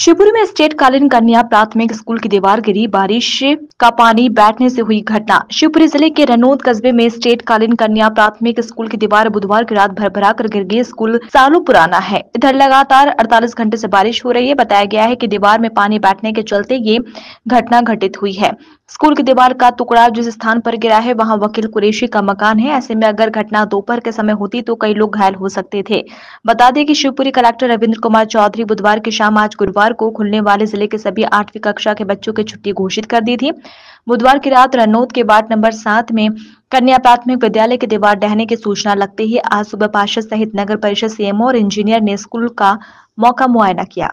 शिवपुरी में स्टेट कालीन कन्या प्राथमिक स्कूल की दीवार गिरी बारिश का पानी बैठने से हुई घटना शिवपुरी जिले के रनौद कस्बे में स्टेट कालीन कन्या प्राथमिक स्कूल की दीवार बुधवार की रात भर भरा कर गिर गई स्कूल सालों पुराना है इधर लगातार 48 घंटे से बारिश हो रही है बताया गया है कि दीवार में पानी बैठने के चलते ये घटना घटित हुई है स्कूल की दीवार का टुकड़ा जिस स्थान पर गिरा है वहां वकील कुरेशी का मकान है ऐसे में अगर घटना दोपहर के समय होती तो कई लोग घायल हो सकते थे बता दें कि शिवपुरी कलेक्टर रविंद्र कुमार चौधरी बुधवार की शाम आज गुरुवार बुधवार को खुलने वाले जिले के सभी आठवीं कक्षा के बच्चों की छुट्टी घोषित कर दी थी बुधवार की रात रनौद के वार्ड नंबर सात में कन्या प्राथमिक विद्यालय के दीवार डहने की सूचना लगते ही आज सुबह पार्षद सहित नगर परिषद सीएमओ और इंजीनियर ने स्कूल का मौका मुआयना किया